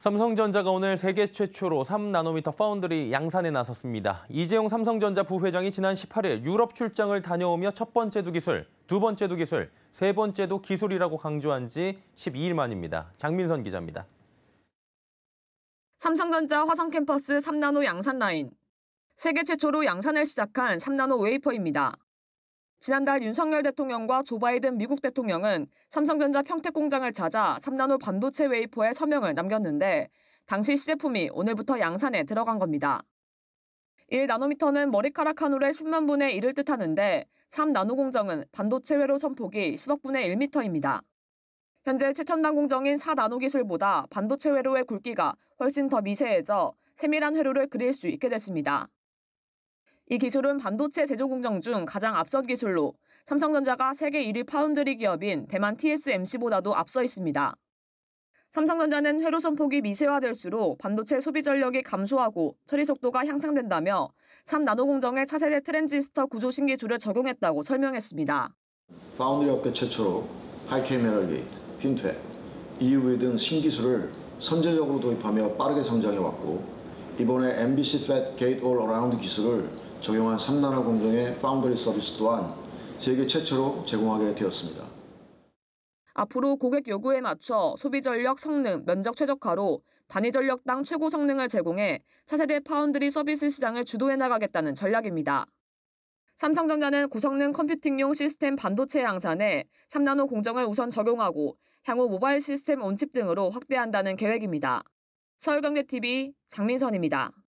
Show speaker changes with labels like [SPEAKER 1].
[SPEAKER 1] 삼성전자가 오늘 세계 최초로 3나노미터 파운드리 양산에 나섰습니다. 이재용 삼성전자 부회장이 지난 18일 유럽 출장을 다녀오며 첫 번째도 기술, 두 번째도 기술, 세 번째도 기술이라고 강조한 지 12일 만입니다. 장민선 기자입니다.
[SPEAKER 2] 삼성전자 화성 캠퍼스 3나노 양산 라인. 세계 최초로 양산을 시작한 3나노 웨이퍼입니다. 지난달 윤석열 대통령과 조 바이든 미국 대통령은 삼성전자 평택 공장을 찾아 3나노 반도체 웨이퍼에 서명을 남겼는데 당시 시제품이 오늘부터 양산에 들어간 겁니다. 1나노미터는 머리카락 한 올의 10만 분의 1을 뜻하는데 3나노 공정은 반도체 회로 선폭이 10억 분의 1미터입니다. 현재 최첨단 공정인 4나노 기술보다 반도체 회로의 굵기가 훨씬 더 미세해져 세밀한 회로를 그릴 수 있게 됐습니다. 이 기술은 반도체 제조 공정 중 가장 앞선 기술로 삼성전자가 세계 1위 파운드리 기업인 대만 TSMC보다도 앞서 있습니다. 삼성전자는 회로선 폭이 미세화될수록 반도체 소비 전력이 감소하고 처리 속도가 향상된다며 3나노 공정의 차세대 트랜지스터 구조 신기술을 적용했다고 설명했습니다.
[SPEAKER 3] 파운드리 업계 최초로 하이케 메달 게이트, 핀트웩, EUV 등 신기술을 선제적으로 도입하며 빠르게 성장해왔고 이번에 MBC 팻 게이트 올 어라운드 기술을 적용한 3나라 공정의 파운드리 서비스 또한 세계 최초로 제공하게 되었습니다.
[SPEAKER 2] 앞으로 고객 요구에 맞춰 소비 전력 성능, 면적 최적화로 단위 전력당 최고 성능을 제공해 차세대 파운드리 서비스 시장을 주도해 나가겠다는 전략입니다. 삼성전자는 고성능 컴퓨팅용 시스템 반도체 양산에 3나노 공정을 우선 적용하고 향후 모바일 시스템 온칩 등으로 확대한다는 계획입니다. 서울경제TV 장민선입니다.